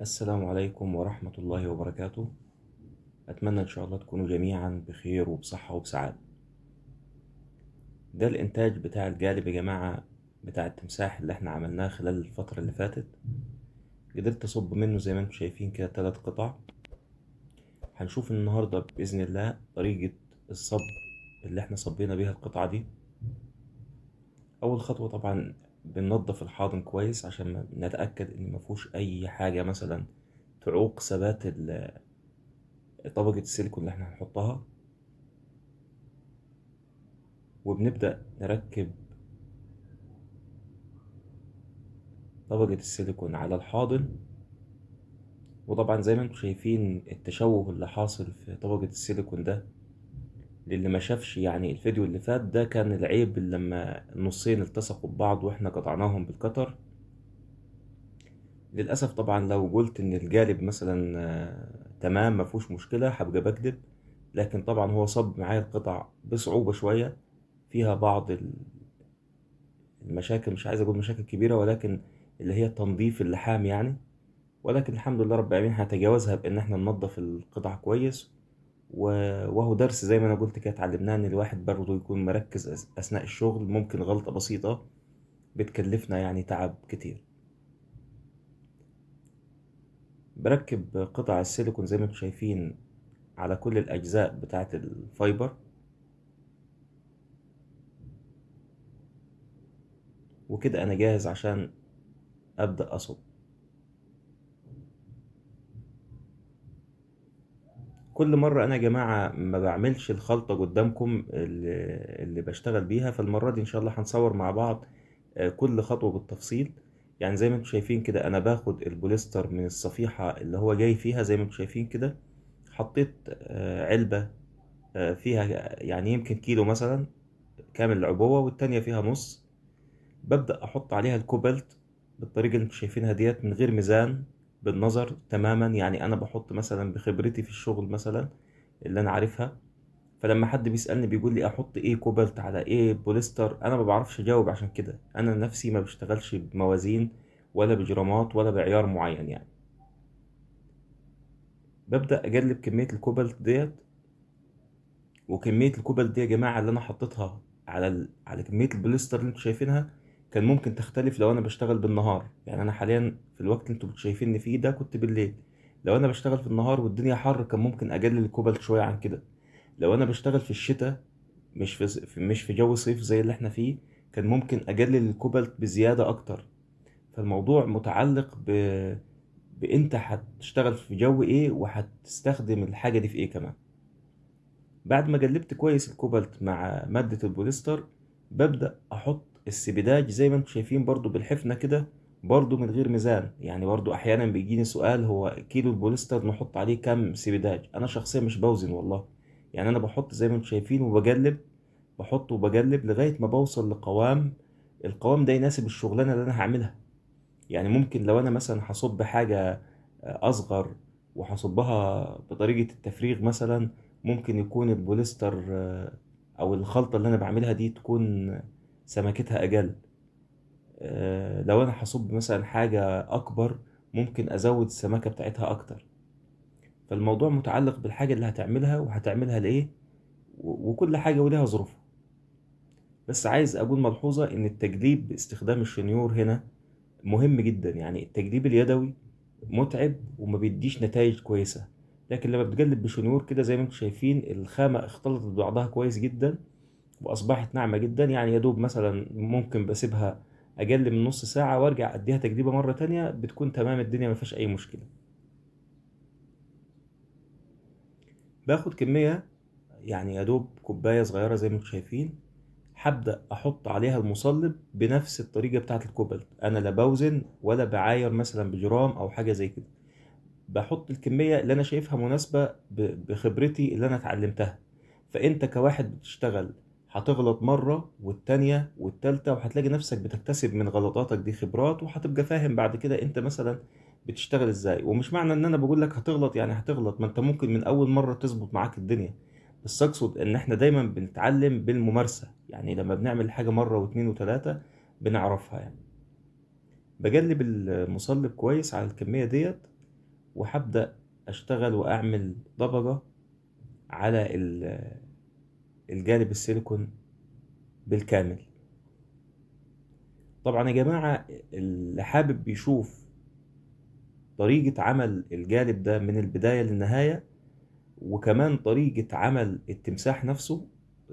السلام عليكم ورحمة الله وبركاته أتمنى إن شاء الله تكونوا جميعا بخير وبصحة وبسعادة ده الإنتاج بتاع الجالب يا جماعة بتاع التمساح اللي احنا عملناه خلال الفترة اللي فاتت قدرت أصب منه زي ما انتم شايفين كده تلات قطع هنشوف النهاردة بإذن الله طريقة الصب اللي احنا صبينا بيها القطعة دي أول خطوة طبعا بننضف الحاضن كويس عشان نتأكد إن مفهوش أي حاجة مثلا تعوق ثبات طبقة السيليكون اللي احنا هنحطها وبنبدأ نركب طبقة السيليكون على الحاضن وطبعا زي ما انتم شايفين التشوه اللي حاصل في طبقة السيليكون ده للي ما شافش يعني الفيديو اللي فات ده كان العيب لما النصين التصقوا ببعض واحنا قطعناهم بالقطر للأسف طبعا لو قلت إن الجالب مثلا آه، تمام فيهوش مشكلة هبقى بكدب لكن طبعا هو صب معايا القطع بصعوبة شوية فيها بعض المشاكل مش عايز أقول مشاكل كبيرة ولكن اللي هي تنظيف اللحام يعني ولكن الحمد لله رب العالمين هتجاوزها بإن احنا ننضف القطع كويس وهو درس زي ما انا قلت كده اتعلمناه ان الواحد برضه يكون مركز اثناء الشغل ممكن غلطه بسيطه بتكلفنا يعني تعب كتير بركب قطع السيليكون زي ما انتم شايفين على كل الاجزاء بتاعه الفايبر وكده انا جاهز عشان ابدا اصب كل مرة أنا يا جماعة ما بعملش الخلطة قدامكم اللي, اللي بشتغل بيها فالمرة دي إن شاء الله هنصور مع بعض آه، كل خطوة بالتفصيل يعني زي ما انتم شايفين كده أنا باخد البوليستر من الصفيحة اللي هو جاي فيها زي ما انتم شايفين كده حطيت آه، علبة آه، فيها يعني يمكن كيلو مثلا كامل العبوة والتانية فيها نص ببدأ أحط عليها الكوبلت بالطريقة اللي انتم شايفينها ديت من غير ميزان بالنظر تماما يعني انا بحط مثلا بخبرتي في الشغل مثلا اللي انا عارفها فلما حد بيسالني بيقول لي احط ايه كوبالت على ايه بوليستر انا ما بعرفش اجاوب عشان كده انا نفسي ما بشتغلش بموازين ولا بجرامات ولا بعيار معين يعني ببدا اجلب كميه الكوبالت ديت وكميه الكوبالت دي يا جماعه اللي انا حطيتها على ال... على كميه البوليستر اللي انتوا شايفينها كان ممكن تختلف لو انا بشتغل بالنهار يعني انا حاليا في الوقت اللي انتوا شايفيني فيه ده كنت بالليل لو انا بشتغل في النهار والدنيا حر كان ممكن اقلل الكوبالت شويه عن كده لو انا بشتغل في الشتاء مش في مش في جو صيف زي اللي احنا فيه كان ممكن اقلل الكوبالت بزياده اكتر فالموضوع متعلق ب بانت هتشتغل في جو ايه وهتستخدم الحاجه دي في ايه كمان بعد ما جلبت كويس الكوبالت مع ماده البوليستر ببدا احط السبيداج زي ما انتم شايفين برضو بالحفنة كده برضو من غير ميزان يعني برضو احيانا بيجيني سؤال هو كيلو البوليستر نحط عليه كام سبيداج انا شخصيا مش بوزن والله يعني انا بحط زي ما انتم شايفين وبجلب بحط وبجلب لغاية ما بوصل لقوام القوام ده يناسب الشغلانة اللي انا هعملها يعني ممكن لو انا مثلا هصب حاجة اصغر وهصبها بطريقة التفريغ مثلا ممكن يكون البوليستر آه، او الخلطة اللي انا بعملها دي تكون سمكتها أجل آه، لو أنا هصب مثلا حاجة أكبر ممكن أزود السمكة بتاعتها أكتر فالموضوع متعلق بالحاجة اللي هتعملها وهتعملها لإيه وكل حاجة وليها ظروفها بس عايز أقول ملحوظة إن التجليب باستخدام الشنيور هنا مهم جدا يعني التجليب اليدوي متعب وما بيديش نتائج كويسة لكن لما بتجلب بشنيور كده زي ما انتم شايفين الخامة اختلطت ببعضها كويس جدا واصبحت ناعمه جدا يعني يا دوب مثلا ممكن بسيبها اجل من نص ساعه وارجع اديها تجديبه مره تانية بتكون تمام الدنيا ما فيهاش اي مشكله باخد كميه يعني يا دوب كوبايه صغيره زي ما انتم شايفين هبدا احط عليها المصلب بنفس الطريقه بتاعه الكوبل انا لا بوزن ولا بعاير مثلا بجرام او حاجه زي كده بحط الكميه اللي انا شايفها مناسبه بخبرتي اللي انا اتعلمتها فانت كواحد بتشتغل هتغلط مرة والتانية والتالتة وهتلاقي نفسك بتكتسب من غلطاتك دي خبرات وهتبقى فاهم بعد كده انت مثلا بتشتغل ازاي ومش معنى ان انا بقول لك هتغلط يعني هتغلط ما انت ممكن من اول مرة تظبط معاك الدنيا بس اقصد ان احنا دايما بنتعلم بالممارسة يعني لما بنعمل حاجة مرة واتنين وتلاتة بنعرفها يعني بجلب المصلب كويس على الكمية ديت وهبدأ اشتغل واعمل ضبجة على الجانب السيليكون بالكامل طبعا يا جماعة اللي حابب يشوف طريقة عمل الجالب ده من البداية للنهاية وكمان طريقة عمل التمساح نفسه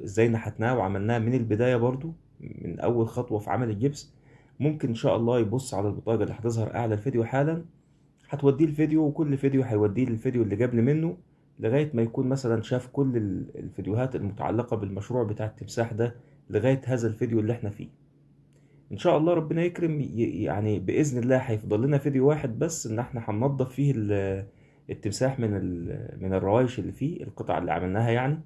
ازاي نحتناه وعملناه من البداية برضو من أول خطوة في عمل الجبس ممكن إن شاء الله يبص على البطاقة اللي هتظهر أعلى الفيديو حالا هتوديه الفيديو وكل فيديو هيوديه للفيديو اللي قبل منه لغاية ما يكون مثلا شاف كل الفيديوهات المتعلقة بالمشروع بتاع التمساح ده لغاية هذا الفيديو اللي احنا فيه ان شاء الله ربنا يكرم يعني باذن الله هيفضل لنا فيديو واحد بس ان احنا هننضف فيه التمساح من من الروايش اللي فيه القطع اللي عملناها يعني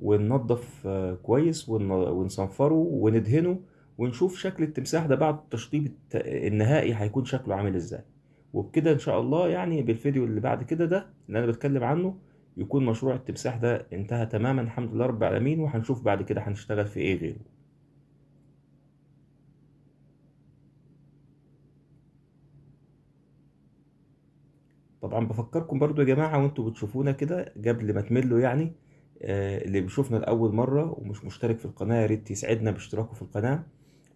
وننضف آه، كويس ونصنفره وندهنه ونشوف شكل التمساح ده بعد التشطيب النهائي هيكون شكله عامل ازاي وبكده ان شاء الله يعني بالفيديو اللي بعد كده ده اللي انا بتكلم عنه يكون مشروع التمساح ده انتهى تماما الحمد لله رب العالمين وهنشوف بعد كده هنشتغل في ايه غيره طبعا بفكركم برضو يا جماعة وانتوا بتشوفونا كده قبل ما تملوا يعني آه، اللي بيشوفنا لأول مرة ومش مشترك في القناة يا ريت يسعدنا باشتراكه في القناة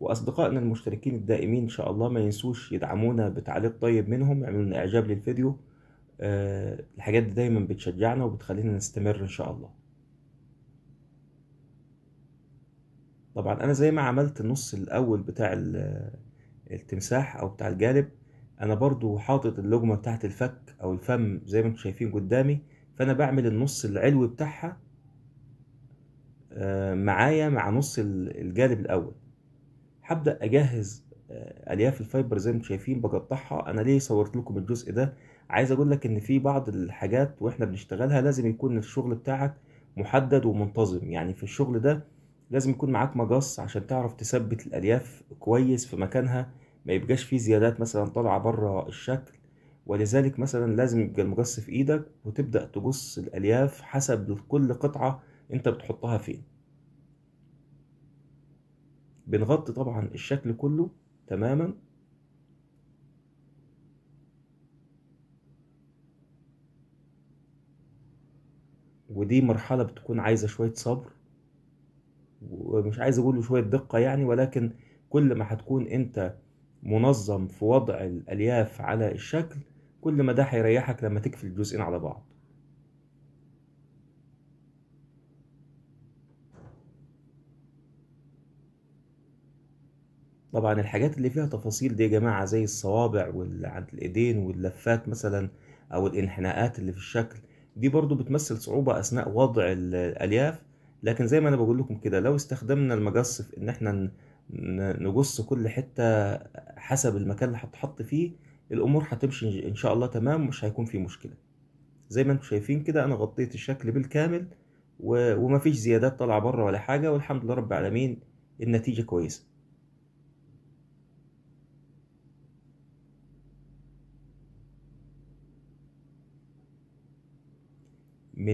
وأصدقائنا المشتركين الدائمين إن شاء الله ما ينسوش يدعمونا بتعليق طيب منهم يعملوا إعجاب للفيديو آه، الحاجات دي دايما بتشجعنا وبتخلينا نستمر ان شاء الله طبعا انا زي ما عملت النص الاول بتاع التمساح او بتاع الجالب انا برضو حاطط اللجمه بتاعت الفك او الفم زي ما انتم شايفين قدامي فانا بعمل النص العلوي بتاعها آه، معايا مع نص الجالب الاول هبدا اجهز آه، الياف الفايبر زي ما انتم شايفين بقطعها انا ليه صورت لكم الجزء ده عايز اقول لك ان في بعض الحاجات واحنا بنشتغلها لازم يكون الشغل بتاعك محدد ومنتظم يعني في الشغل ده لازم يكون معاك مقص عشان تعرف تثبت الالياف كويس في مكانها ما يبقاش فيه زيادات مثلا طالعه بره الشكل ولذلك مثلا لازم يبقى المقص في ايدك وتبدا تقص الالياف حسب كل قطعه انت بتحطها فين بنغطي طبعا الشكل كله تماما ودي مرحلة بتكون عايزة شوية صبر ومش عايز اقوله شوية دقة يعني ولكن كل ما هتكون انت منظم في وضع الالياف على الشكل كل ما ده هيريحك لما تكفي الجزئين على بعض طبعا الحاجات اللي فيها تفاصيل دي يا جماعة زي الصوابع واللي عند الايدين واللفات مثلا او الانحناءات اللي في الشكل دي برضو بتمثل صعوبة أثناء وضع الألياف لكن زي ما أنا بقول لكم كده لو استخدمنا المجص في إن إحنا نجص كل حتة حسب المكان اللي هتحط فيه الأمور هتمشي إن شاء الله تمام مش هيكون في مشكلة زي ما انتم شايفين كده أنا غطيت الشكل بالكامل ومفيش زيادات طالعة بره ولا حاجة والحمد لله رب العالمين النتيجة كويسة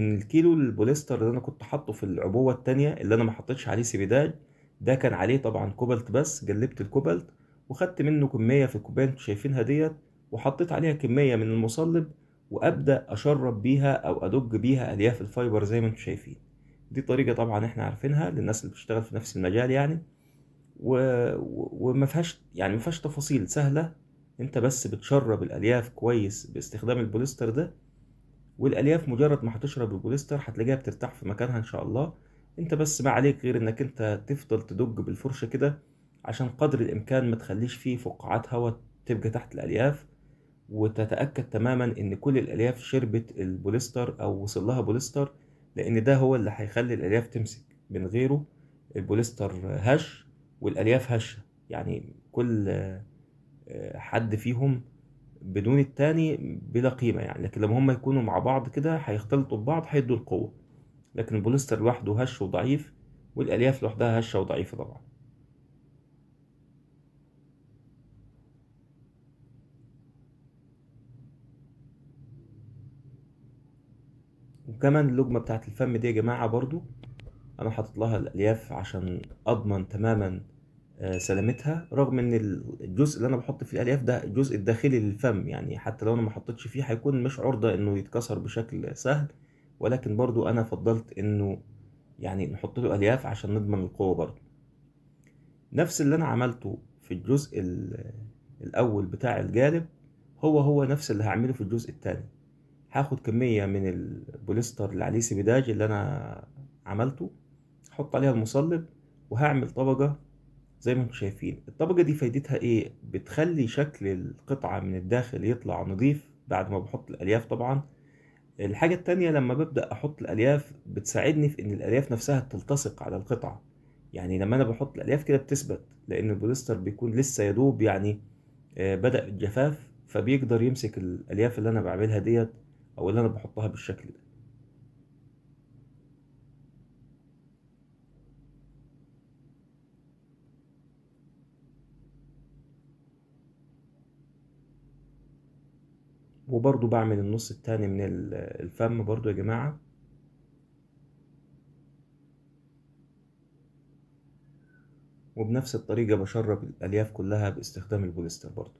من الكيلو البوليستر اللي انا كنت حاطه في العبوه التانية اللي انا ما حطيتش عليه سبيداج ده كان عليه طبعا كوبالت بس جلبت الكوبالت وخدت منه كميه في الكوبايه انتوا شايفينها ديت وحطيت عليها كميه من المصلب وابدا اشرب بيها او ادج بيها الياف الفايبر زي ما انتوا شايفين دي طريقه طبعا احنا عارفينها للناس اللي بتشتغل في نفس المجال يعني و... وما فيهاش يعني ما فيهاش تفاصيل سهله انت بس بتشرب الالياف كويس باستخدام البوليستر ده والالياف مجرد ما هتشرب البوليستر هتلاقيها بترتاح في مكانها ان شاء الله انت بس ما عليك غير انك انت تفضل تدج بالفرشة كده عشان قدر الامكان ما تخليش فيه فقاعات هواء تبقى تحت الالياف وتتاكد تماما ان كل الالياف شربت البوليستر او وصل لها بوليستر لان ده هو اللي هيخلي الالياف تمسك من غيره البوليستر هش والالياف هشه يعني كل آه، حد فيهم بدون التاني بلا قيمة يعني لكن لما هما يكونوا مع بعض كده هيختلطوا ببعض هيدوا القوة لكن البوليستر لوحده هش وضعيف والألياف لوحدها هشة وضعيفة طبعا وكمان اللجمة بتاعت الفم دي يا جماعة برضو أنا حاطط لها الألياف عشان أضمن تماما آه، سلامتها رغم ان الجزء اللي انا بحط فيه الالياف ده الجزء الداخلي للفم يعني حتى لو انا ما حطيتش فيه هيكون مش عرضه انه يتكسر بشكل سهل ولكن برضو انا فضلت انه يعني نحط له الياف عشان نضمن القوه برضو نفس اللي انا عملته في الجزء الاول بتاع الجالب هو هو نفس اللي هعمله في الجزء الثاني هاخد كميه من البوليستر اللي عليه سبيداج اللي انا عملته احط عليها المصلب وهعمل طبقه زي ما انتم شايفين الطبقة دي فايدتها ايه بتخلي شكل القطعة من الداخل يطلع نظيف بعد ما بحط الالياف طبعا الحاجة التانية لما ببدأ احط الالياف بتساعدني في ان الالياف نفسها تلتصق على القطعة يعني لما انا بحط الالياف كده بتثبت لان البوليستر بيكون لسه يدوب يعني آه، بدأ الجفاف فبيقدر يمسك الالياف اللي انا بعملها ديت او اللي انا بحطها بالشكل ده وبرضو بعمل النص التاني من الفم برضو يا جماعة وبنفس الطريقة بشرب الألياف كلها باستخدام البوليستر برضو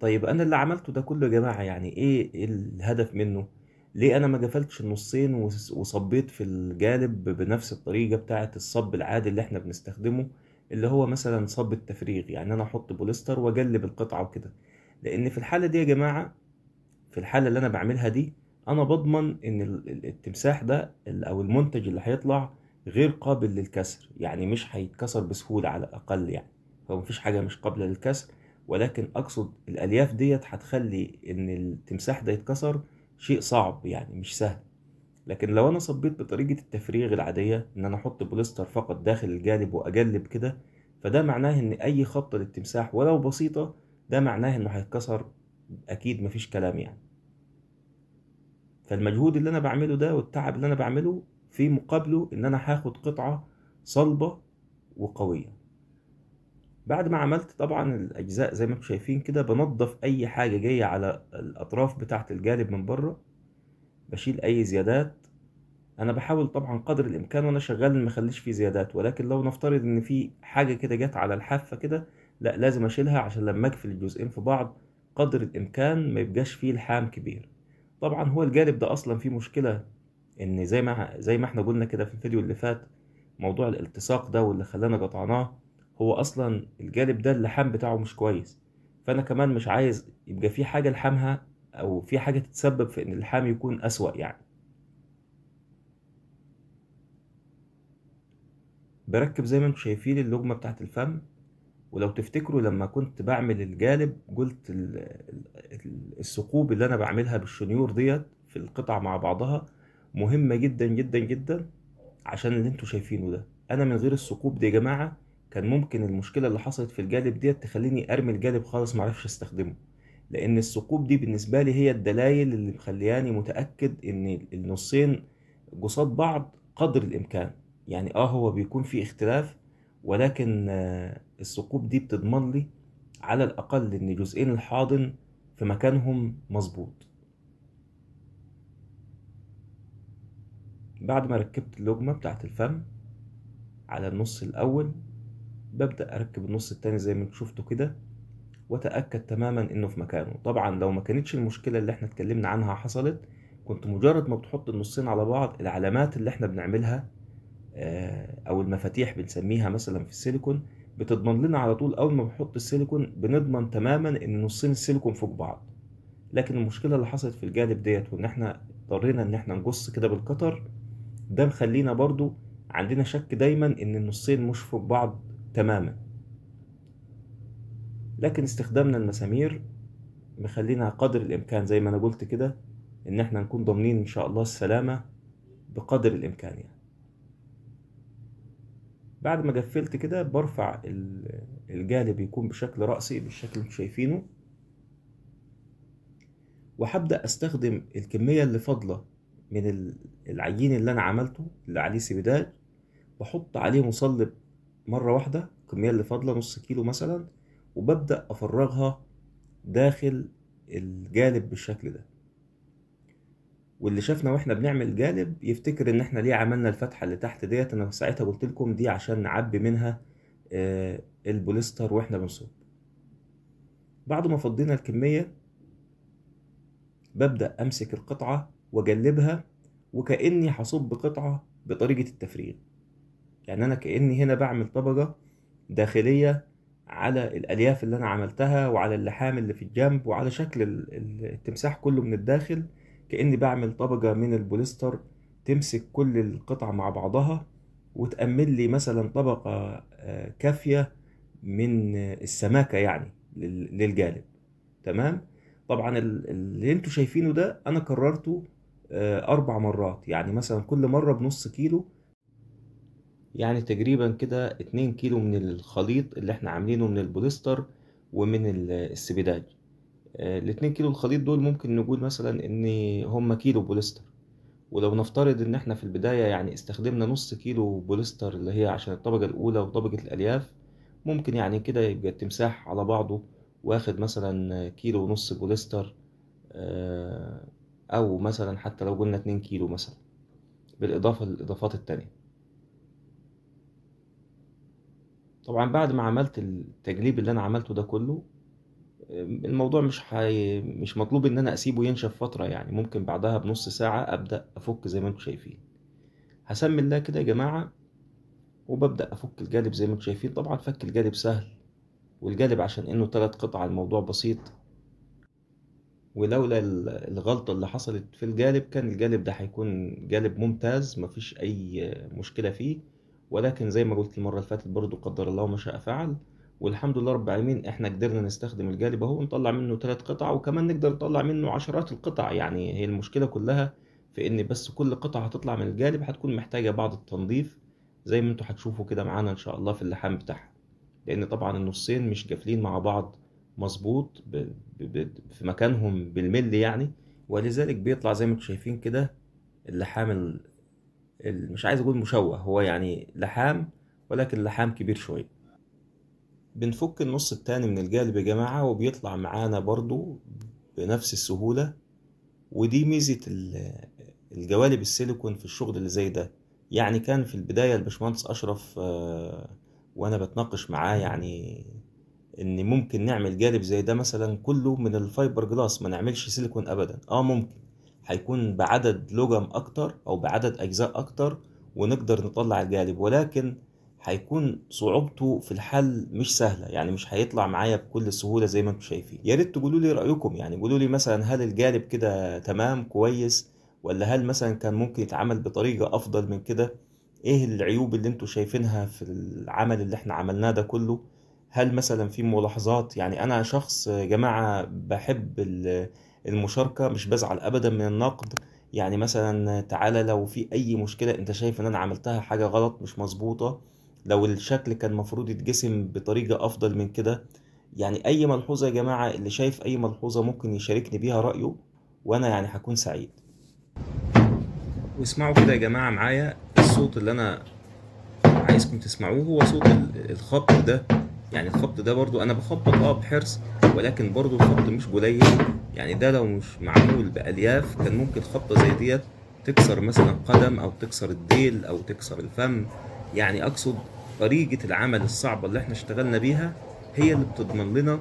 طيب أنا اللي عملته ده كله يا جماعة يعني إيه الهدف منه؟ ليه أنا ما جفلتش النصين وصبيت في الجالب بنفس الطريقة بتاعة الصب العادي اللي إحنا بنستخدمه اللي هو مثلا صب التفريغ يعني انا احط بوليستر واجلب القطعه وكده لان في الحاله دي يا جماعه في الحاله اللي انا بعملها دي انا بضمن ان التمساح ده او المنتج اللي هيطلع غير قابل للكسر يعني مش هيتكسر بسهوله على الاقل يعني هو مفيش حاجه مش قابله للكسر ولكن اقصد الالياف ديت هتخلي ان التمساح ده يتكسر شيء صعب يعني مش سهل لكن لو انا صبيت بطريقه التفريغ العاديه ان انا احط بوليستر فقط داخل الجانب واجلب كده فده معناه ان اي خبطه للتمساح ولو بسيطه ده معناه انه هيتكسر اكيد مفيش كلام يعني فالمجهود اللي انا بعمله ده والتعب اللي انا بعمله في مقابله ان انا هاخد قطعه صلبه وقويه بعد ما عملت طبعا الاجزاء زي ما انتم شايفين كده بنضف اي حاجه جايه على الاطراف بتاعه الجانب من بره بشيل اي زيادات انا بحاول طبعا قدر الامكان وانا شغال ما اخليش فيه زيادات ولكن لو نفترض ان في حاجه كده جت على الحافه كده لا لازم اشيلها عشان لما اقفل الجزئين في بعض قدر الامكان ما يبقاش فيه لحام كبير طبعا هو الجانب ده اصلا فيه مشكله ان زي ما زي ما احنا قلنا كده في الفيديو اللي فات موضوع الالتصاق ده واللي خلانا قطعناه هو اصلا الجانب ده اللحام بتاعه مش كويس فانا كمان مش عايز يبقى فيه حاجه لحامها او في حاجه تتسبب في ان الحام يكون اسوا يعني بركب زي ما انتم شايفين اللجمه بتاعت الفم ولو تفتكروا لما كنت بعمل الجالب قلت الثقوب اللي انا بعملها بالشنيور ديت في القطع مع بعضها مهمه جدا جدا جدا عشان اللي انتم شايفينه ده انا من غير الثقوب دي يا جماعه كان ممكن المشكله اللي حصلت في الجالب ديت تخليني ارمي الجالب خالص معرفش استخدمه لان الثقوب دي بالنسبه لي هي الدلائل اللي مخلياني متاكد ان النصين قصاد بعض قدر الامكان يعني اه هو بيكون في اختلاف ولكن آه، الثقوب دي بتضمن لي على الاقل ان جزئين الحاضن في مكانهم مظبوط بعد ما ركبت اللجمه بتاعت الفم على النص الاول ببدا اركب النص التاني زي ما شفتوا كده وتاكد تماما انه في مكانه طبعا لو ما كانتش المشكله اللي احنا اتكلمنا عنها حصلت كنت مجرد ما بتحط النصين على بعض العلامات اللي احنا بنعملها آه، او المفاتيح بنسميها مثلا في السيليكون بتضمن لنا على طول اول ما بنحط السيليكون بنضمن تماما ان نصين السيليكون فوق بعض لكن المشكله اللي حصلت في الجانب ديت وان احنا اضطرينا ان احنا نقص كده بالقطر ده مخلينا برضو عندنا شك دايما ان النصين مش فوق بعض تماما لكن استخدامنا المسامير مخلينا قدر الإمكان زي ما أنا قلت كده إن إحنا نكون ضامنين إن شاء الله السلامة بقدر الإمكان يعني. بعد ما قفلت كده برفع الجانب يكون بشكل رأسي بالشكل اللي شايفينه وهبدأ أستخدم الكمية اللي فاضلة من العجين اللي أنا عملته اللي عليه سبداج بحط عليه مصلب مرة واحدة الكمية اللي فاضلة نص كيلو مثلا وببدأ أفرغها داخل الجالب بالشكل ده واللي شافنا واحنا بنعمل جالب يفتكر ان احنا ليه عملنا الفتحه اللي تحت ديت انا ساعتها قلت لكم دي عشان نعبي منها آه، البوليستر واحنا بنصب بعد ما فضينا الكميه ببدا امسك القطعه واجلبها وكاني هصب قطعه بطريقه التفريغ يعني انا كاني هنا بعمل طبقه داخليه على الالياف اللي انا عملتها وعلى اللحام اللي في الجنب وعلى شكل التمساح كله من الداخل كاني بعمل طبقه من البوليستر تمسك كل القطع مع بعضها وتأمل لي مثلا طبقة آه، كافية من السماكة يعني للجالب تمام طبعا اللي انتوا شايفينه ده انا كررته آه، اربع مرات يعني مثلا كل مرة بنص كيلو يعني تقريبا كده اتنين كيلو من الخليط اللي احنا عاملينه من البوليستر ومن السبيداج آه، الاتنين كيلو الخليط دول ممكن نقول مثلا ان هما كيلو بوليستر ولو نفترض ان احنا في البداية يعني استخدمنا نص كيلو بوليستر اللي هي عشان الطبقة الاولى وطبقة الالياف ممكن يعني كده يبقى التمساح على بعضه واخد مثلا كيلو ونص بوليستر آه، او مثلا حتى لو قلنا اتنين كيلو مثلا بالاضافة للاضافات التانية طبعا بعد ما عملت التجليب اللي انا عملته ده كله الموضوع مش حي... مش مطلوب ان انا اسيبه ينشف فتره يعني ممكن بعدها بنص ساعه ابدا افك زي ما انتم شايفين هسمي الله كده يا جماعه وببدا افك الجالب زي ما انتم شايفين طبعا فك الجالب سهل والجالب عشان انه تلات قطع الموضوع بسيط ولولا الغلطة اللي حصلت في الجالب كان الجالب ده هيكون جالب ممتاز مفيش أي مشكلة فيه ولكن زي ما قلت المرة اللي فاتت برضو قدر الله ما شاء فعل والحمد لله رب العالمين احنا قدرنا نستخدم الجالب اهو ونطلع منه ثلاث قطع وكمان نقدر نطلع منه عشرات القطع يعني هي المشكلة كلها في ان بس كل قطعة هتطلع من الجالب هتكون محتاجة بعض التنظيف زي ما انتوا هتشوفوا كده معانا ان شاء الله في اللحام بتاعها لان طبعا النصين مش جافلين مع بعض مظبوط في مكانهم بالملي يعني ولذلك بيطلع زي ما انتوا شايفين كده اللحام مش عايز اقول مشوه هو يعني لحام ولكن لحام كبير شويه بنفك النص التاني من الجالب يا جماعه وبيطلع معانا برضو بنفس السهوله ودي ميزه الجوالب السيليكون في الشغل اللي زي ده يعني كان في البدايه الباشمهندس اشرف آه، وانا بتناقش معاه يعني ان ممكن نعمل جالب زي ده مثلا كله من الفايبر جلاس ما نعملش سيليكون ابدا اه ممكن هيكون بعدد لجم اكتر او بعدد اجزاء اكتر ونقدر نطلع الجالب ولكن هيكون صعوبته في الحل مش سهلة يعني مش هيطلع معايا بكل سهولة زي ما انتم شايفين يا ريت تقولوا لي رأيكم يعني قولوا لي مثلا هل الجالب كده تمام كويس ولا هل مثلا كان ممكن يتعمل بطريقة أفضل من كده ايه العيوب اللي انتم شايفينها في العمل اللي احنا عملناه ده كله هل مثلا في ملاحظات يعني انا شخص يا جماعة بحب المشاركة مش بزعل أبدا من النقد يعني مثلا تعالى لو في أي مشكلة أنت شايف إن أنا عملتها حاجة غلط مش مظبوطة لو الشكل كان مفروض يتجسم بطريقة أفضل من كده يعني أي ملحوظة يا جماعة اللي شايف أي ملحوظة ممكن يشاركني بيها رأيه وأنا يعني هكون سعيد واسمعوا كده يا جماعة معايا الصوت اللي أنا عايزكم تسمعوه هو صوت الخط ده يعني الخط ده برضو انا بخبط اه بحرص ولكن برضو الخط مش قليل يعني ده لو مش معمول بالياف كان ممكن خبطه زي ديت تكسر مثلا قدم او تكسر الديل او تكسر الفم يعني اقصد طريقه العمل الصعبه اللي احنا اشتغلنا بيها هي اللي بتضمن لنا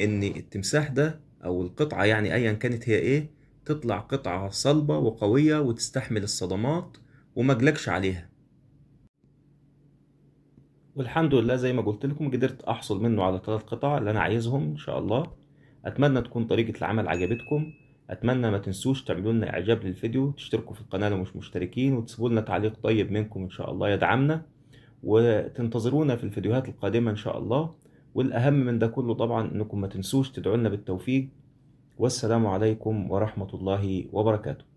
ان التمساح ده او القطعه يعني ايا كانت هي ايه تطلع قطعه صلبه وقويه وتستحمل الصدمات وما عليها والحمد لله زي ما قلت لكم قدرت احصل منه على ثلاث قطع اللي انا عايزهم ان شاء الله اتمنى تكون طريقه العمل عجبتكم اتمنى ما تنسوش تعملوا لنا اعجاب للفيديو تشتركوا في القناه لو مش مشتركين وتسيبوا لنا تعليق طيب منكم ان شاء الله يدعمنا وتنتظرونا في الفيديوهات القادمه ان شاء الله والاهم من ده كله طبعا انكم ما تنسوش تدعوا لنا بالتوفيق والسلام عليكم ورحمه الله وبركاته